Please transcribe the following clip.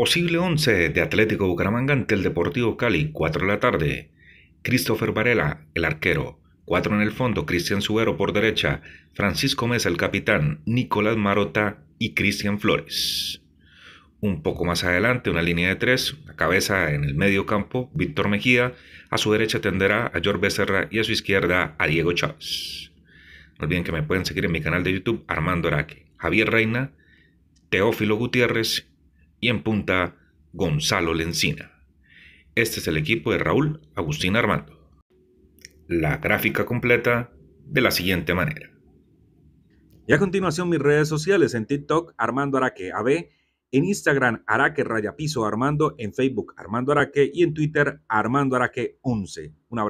Posible 11 de Atlético Bucaramanga ante el Deportivo Cali, 4 de la tarde. Christopher Varela, el arquero. 4 en el fondo, Cristian Subero por derecha, Francisco Mesa, el capitán, Nicolás Marota y Cristian Flores. Un poco más adelante, una línea de tres, la cabeza en el medio campo, Víctor Mejía, a su derecha tenderá a George Becerra y a su izquierda a Diego Chávez. No olviden que me pueden seguir en mi canal de YouTube Armando Araque, Javier Reina, Teófilo Gutiérrez y en punta Gonzalo Lencina. Este es el equipo de Raúl Agustín Armando. La gráfica completa de la siguiente manera. Y a continuación mis redes sociales en TikTok Armando Araque AB, en Instagram Araque Piso Armando, en Facebook Armando Araque y en Twitter Armando Araque 11. Un abrazo.